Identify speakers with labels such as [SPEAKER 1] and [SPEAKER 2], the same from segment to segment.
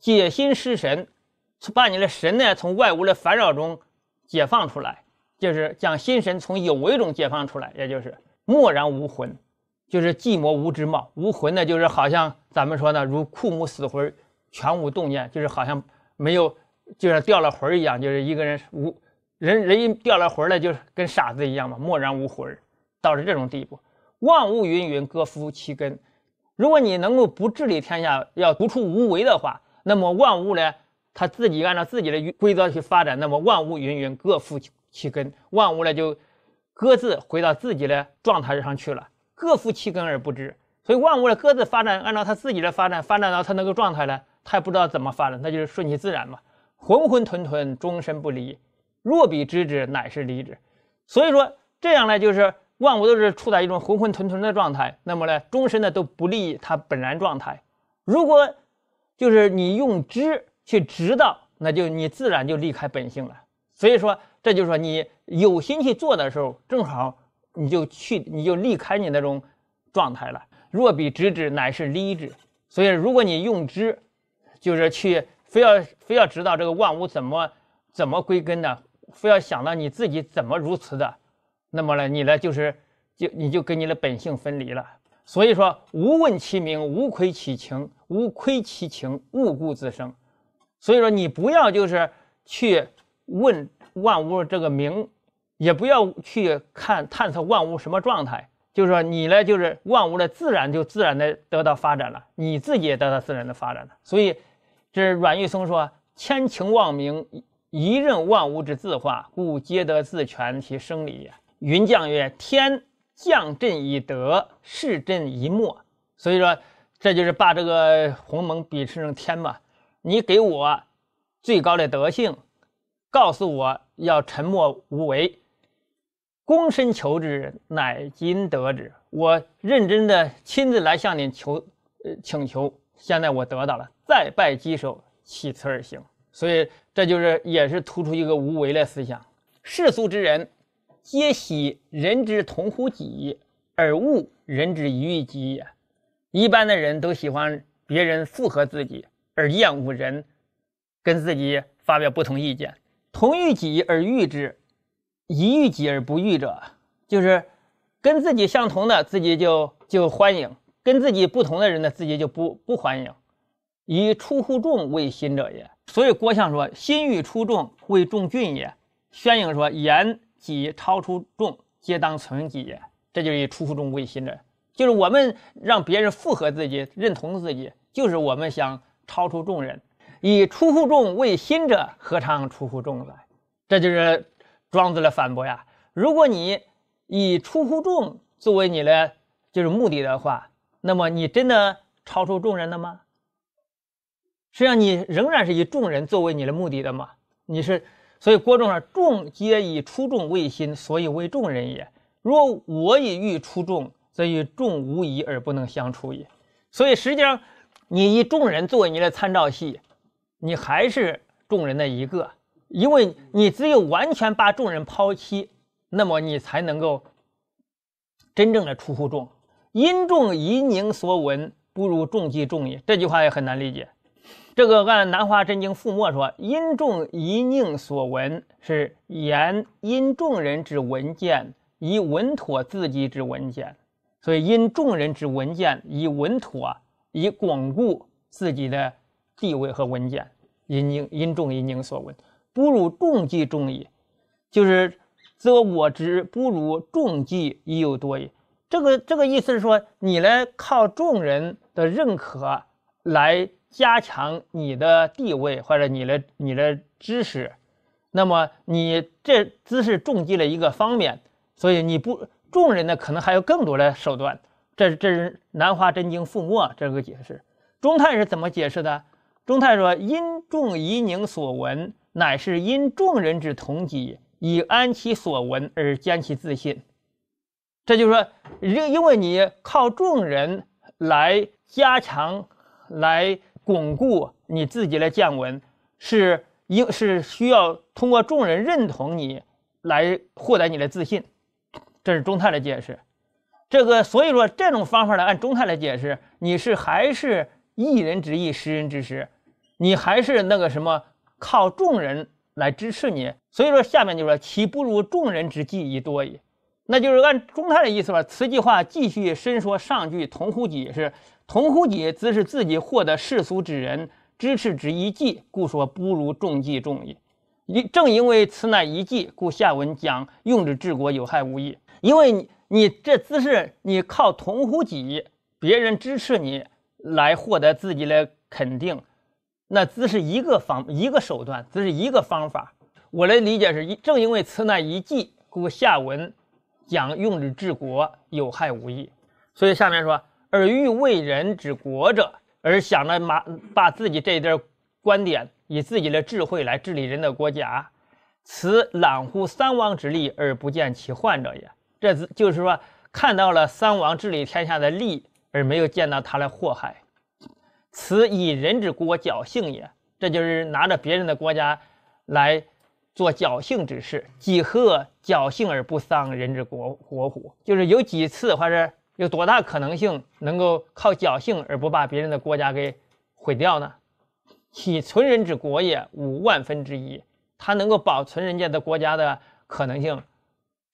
[SPEAKER 1] 解心失神，把你的神呢从外物的烦扰中解放出来，就是将心神从有为中解放出来，也就是默然无魂，就是寂寞无知貌。无魂呢，就是好像咱们说呢，如枯木死魂，全无动念，就是好像没有，就像掉了魂一样，就是一个人无人人一掉了魂了，就跟傻子一样嘛，默然无魂，到了这种地步，万物芸芸，各夫其根。如果你能够不治理天下，要独处无为的话。那么万物呢，它自己按照自己的规则去发展。那么万物芸芸，各负其其根。万物呢，就各自回到自己的状态上去了，各负其根而不知。所以万物呢，各自发展，按照它自己的发展，发展到它那个状态呢，它也不知道怎么发展，那就是顺其自然嘛。浑浑沌沌，终身不离。若彼知之，乃是离之。所以说这样呢，就是万物都是处在一种浑浑沌沌的状态。那么呢，终身呢都不利它本然状态。如果就是你用知去知道，那就你自然就离开本性了。所以说，这就是说你有心去做的时候，正好你就去，你就离开你那种状态了。若比知之，乃是离知。所以，如果你用知，就是去非要非要知道这个万物怎么怎么归根的，非要想到你自己怎么如此的，那么呢，你呢就是就你就跟你的本性分离了。所以说，无问其名，无愧其情。无亏其情，勿故自生。所以说，你不要就是去问万物这个名，也不要去看探测万物什么状态。就是说，你呢，就是万物的自然就自然的得到发展了，你自己也得到自然的发展了。所以，这阮玉松说：“千情万名，一任万物之自化，故皆得自全其生理云将曰：“天降震以德，示震以末。”所以说。这就是把这个鸿蒙比成天嘛，你给我最高的德性，告诉我要沉默无为，躬身求之，乃今得之。我认真的亲自来向您求，呃，请求。现在我得到了，再拜稽首，起辞而行。所以这就是也是突出一个无为的思想。世俗之人，皆喜人之同乎己，而恶人之一于己也。一般的人都喜欢别人附和自己，而厌恶人跟自己发表不同意见。同欲己而欲之，一欲己而不欲者，就是跟自己相同的自己就就欢迎，跟自己不同的人呢自己就不不欢迎。以出乎众为心者也。所以郭象说：“心欲出众为众俊也。”宣颖说：“言己超出众，皆当存己也。”这就是以出乎众为心者。就是我们让别人附和自己、认同自己，就是我们想超出众人，以出乎众为心者，何尝出乎众呢？这就是庄子的反驳呀。如果你以出乎众作为你的就是目的的话，那么你真的超出众人了吗？实际上，你仍然是以众人作为你的目的的嘛？你是所以郭仲说：“众皆以出众为心，所以为众人也。若我也欲出众。”则与众无疑而不能相处也。所以实际上，你以众人作为你的参照系，你还是众人的一个。因为你只有完全把众人抛弃，那么你才能够真正的出乎众。因众疑宁所闻，不如众即众也。这句话也很难理解。这个按《南华真经》附末说：“因众疑宁所闻，是言因众人之闻见，以稳妥自己之闻见。”所以，因众人之文件，以稳妥啊，以巩固自己的地位和文件，因宁因众，因宁所闻，不如众即众矣。就是，则我之不如众即亦有多矣。这个这个意思是说，你来靠众人的认可来加强你的地位或者你的你的知识，那么你这只是重击了一个方面，所以你不。众人呢，可能还有更多的手段。这这是南华真经覆没这个解释。中泰是怎么解释的？中泰说：“因众夷宁所闻，乃是因众人之同己，以安其所闻而坚其自信。”这就是说，因因为你靠众人来加强、来巩固你自己的见闻，是应是需要通过众人认同你来获得你的自信。这是中泰的解释，这个所以说这种方法呢，按中泰来解释，你是还是一人之义十人之师，你还是那个什么靠众人来支持你。所以说下面就说其不如众人之计已多矣，那就是按中泰的意思吧，此句话继续申说上句同乎己是同乎己，则是自己获得世俗之人支持之一计，故说不如众计众矣。正因为此乃一计，故下文讲用之治国有害无益。因为你这姿势，你靠同乎己，别人支持你来获得自己的肯定，那姿势一个方一个手段，姿势一个方法。我的理解是，正因为此乃一计，故下文讲用之治国有害无益。所以下面说，而欲为人之国者，而想着马把自己这一点观点，以自己的智慧来治理人的国家，此览乎三王之力而不见其患者也。这就是说，看到了三王治理天下的利，而没有见到他的祸害。此以人之国侥幸也。这就是拿着别人的国家来做侥幸之事。几何侥幸而不丧人之国国乎？就是有几次，或者有多大可能性能够靠侥幸而不把别人的国家给毁掉呢？岂存人之国也？五万分之一，他能够保存人家的国家的可能性，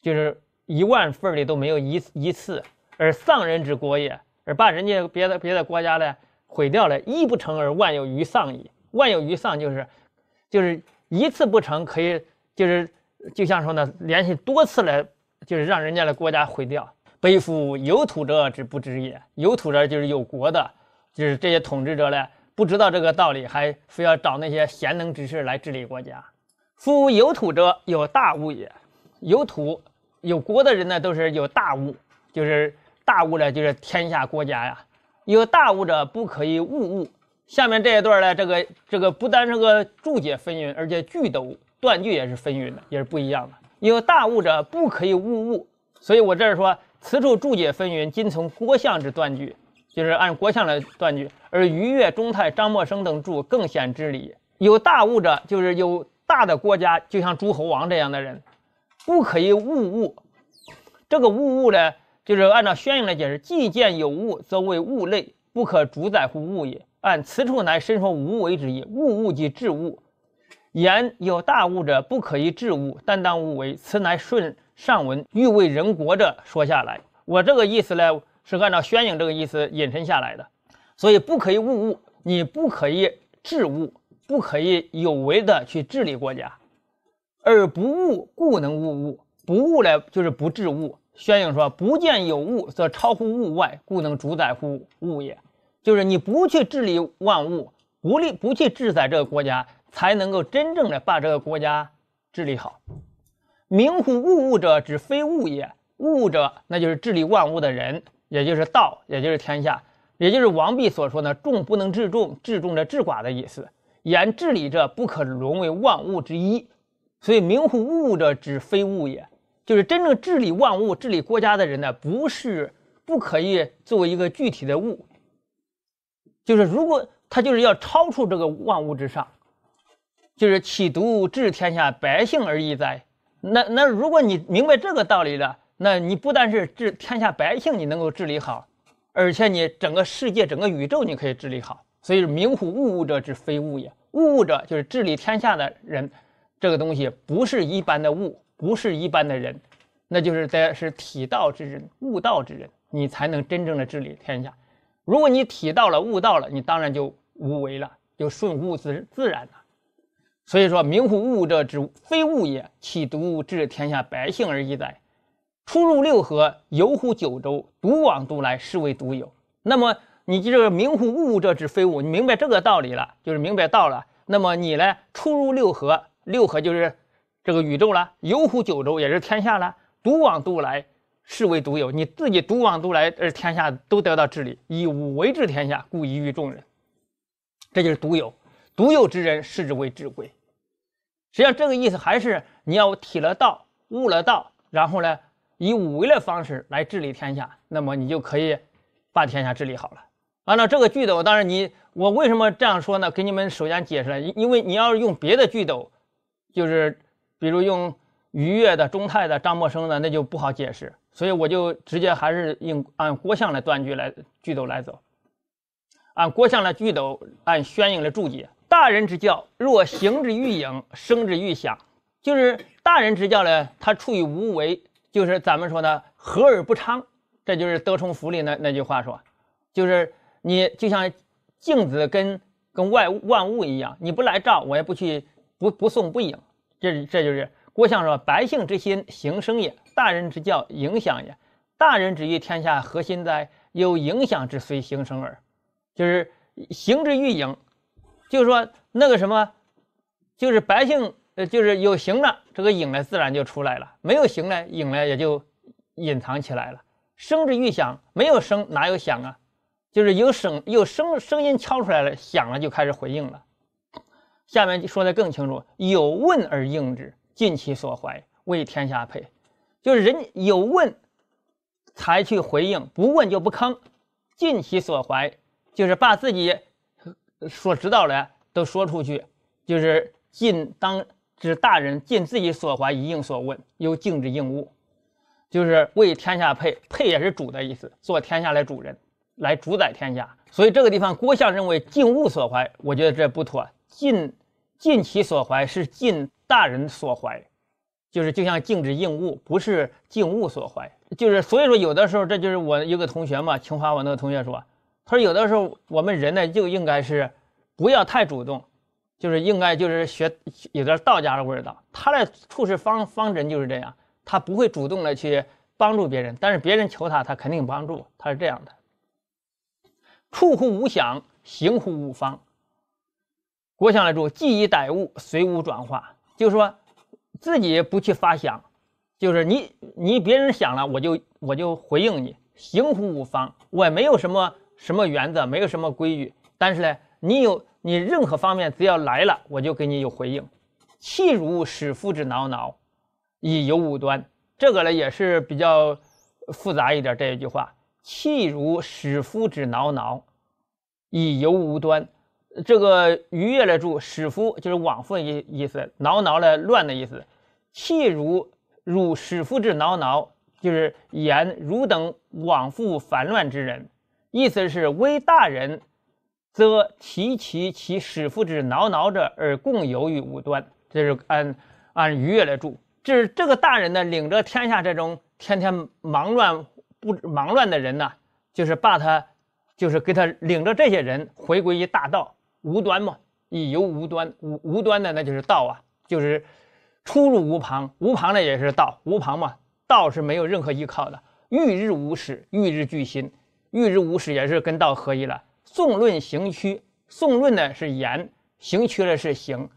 [SPEAKER 1] 就是。一万份里都没有一一次，而丧人之国也，而把人家别的别的国家呢毁掉了，一不成而万有余丧矣。万有余丧就是，就是一次不成可以就是，就像说呢，连续多次来就是让人家的国家毁掉。背负有土者之不知也，有土者就是有国的，就是这些统治者呢不知道这个道理，还非要找那些贤能之士来治理国家。夫有土者有大物也，有土。有国的人呢，都是有大物，就是大物呢，就是天下国家呀。有大物者不可以误物。下面这一段呢，这个这个不单是个注解纷纭，而且句都断句也是纷纭的，也是不一样的。有大物者不可以误物，所以我这儿说，此处注解纷纭，今从郭象之断句，就是按郭象来断句，而余越中泰、张默生等注更显之理。有大物者，就是有大的国家，就像诸侯王这样的人。不可以误物，这个物物呢，就是按照宣言来解释。既见有物，则为物类，不可主宰乎物也。按此处乃身说无为之意，物物即治物，言有大物者，不可以治物，担当无为。此乃顺上文，欲为人国者说下来。我这个意思呢，是按照宣颖这个意思引申下来的。所以不可以误物，你不可以治物，不可以有为的去治理国家。而不悟，故能悟物；不悟呢，就是不治物。宣颖说：“不见有物，则超乎物外，故能主宰乎物也。”就是你不去治理万物，不利不去治宰这个国家，才能够真正的把这个国家治理好。名乎物物者，指非物也。物物者，那就是治理万物的人，也就是道，也就是天下，也就是王弼所说的“众不能治众，治众者治寡”的意思。言治理者不可沦为万物之一。所以，名乎物者，指非物也。就是真正治理万物、治理国家的人呢，不是不可以作为一个具体的物。就是如果他就是要超出这个万物之上，就是岂独治天下百姓而已哉？那那如果你明白这个道理了，那你不但是治天下百姓，你能够治理好，而且你整个世界、整个宇宙，你可以治理好。所以，名乎物物者，指非物也。物物者，就是治理天下的人。这个东西不是一般的物，不是一般的人，那就是得是体道之人、悟道之人，你才能真正的治理天下。如果你体道了、悟道了，你当然就无为了，就顺物自自然了。所以说明乎物者之非物也，岂独治天下百姓而已哉？出入六合，游乎九州，独往独来，是谓独有。那么你这个明乎物者之非物，你明白这个道理了，就是明白道了。那么你呢？出入六合。六合就是这个宇宙了，有乎九州也是天下了，独往独来，是为独有。你自己独往独来，而天下都得到治理，以无为治天下，故遗于众人。这就是独有，独有之人视之为至贵。实际上，这个意思还是你要体了道，悟了道，然后呢，以五为的方式来治理天下，那么你就可以把天下治理好了。按照这个句斗，当然你我为什么这样说呢？给你们首先解释了，因为你要用别的句斗。就是，比如用愉悦的、中泰的、张默生的，那就不好解释，所以我就直接还是用按郭象来断句来句斗来走，按郭象的句斗，按宣颖的注解。大人之教，若行之欲影，生之欲响，就是大人之教呢，他处于无为，就是咱们说呢，和而不昌，这就是《德充福利那那句话说，就是你就像镜子跟跟外物万物一样，你不来照，我也不去。不不送不影，这这就是郭象说：“百姓之心行生也，大人之教影响也。大人之欲天下何心哉？有影响之随行生耳，就是行之欲影，就是说那个什么，就是百姓呃，就是有行了，这个影呢自然就出来了；没有行呢，影呢也就隐藏起来了。声之欲响，没有声哪有响啊？就是有声，有声声音敲出来了，响了就开始回应了。”下面说的更清楚：有问而应之，尽其所怀，为天下配。就是人有问才去回应，不问就不吭。尽其所怀，就是把自己所知道的都说出去。就是尽当指大人尽自己所怀以应所问，又敬之应物，就是为天下配。配也是主的意思，做天下的主人，来主宰天下。所以这个地方，郭象认为尽物所怀，我觉得这不妥。尽尽其所怀是尽大人所怀，就是就像静止应物，不是静物所怀，就是所以说有的时候这就是我有个同学嘛，清华我那个同学说，他说有的时候我们人呢就应该是不要太主动，就是应该就是学有点道家的味道，他的处事方方针就是这样，他不会主动的去帮助别人，但是别人求他他肯定帮助，他是这样的，处乎无想，行乎无方。我想来说，记以待物，随物转化。就是说，自己不去发想，就是你你别人想了，我就我就回应你。行乎无方，我没有什么什么原则，没有什么规矩。但是呢，你有你任何方面只要来了，我就给你有回应。气如使夫之挠挠，以游无端。这个呢也是比较复杂一点这一句话。气如使夫之挠挠，以游无端。这个余越来住，使夫就是往复意意思挠挠来乱的意思，气如汝始夫之挠挠，就是言汝等往复烦乱之人。意思是为大人，则提其其始夫之挠挠者而共游于无端。这是按按余越来住，这是这个大人呢，领着天下这种天天忙乱不忙乱的人呢，就是把他，就是给他领着这些人回归于大道。无端嘛，以由无端无无端的，那就是道啊，就是出入无旁无旁的也是道无旁嘛，道是没有任何依靠的。欲日无始，欲日俱新，欲日无始也是跟道合一了。宋论行趋，宋论呢是言，行趋呢是行，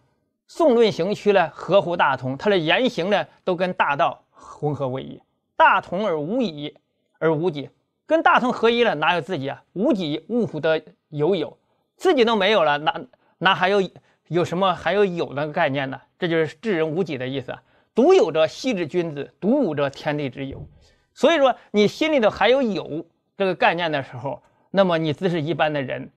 [SPEAKER 1] 宋论行趋呢合乎大同，它的言行呢都跟大道混合为一，大同而无已而无己，跟大同合一了，哪有自己啊？无己，物乎得有有。自己都没有了，哪哪还有有什么还有有那个概念呢？这就是至人无己的意思。独有者，希之君子；独无者，天地之有。所以说，你心里头还有有这个概念的时候，那么你只是一般的人。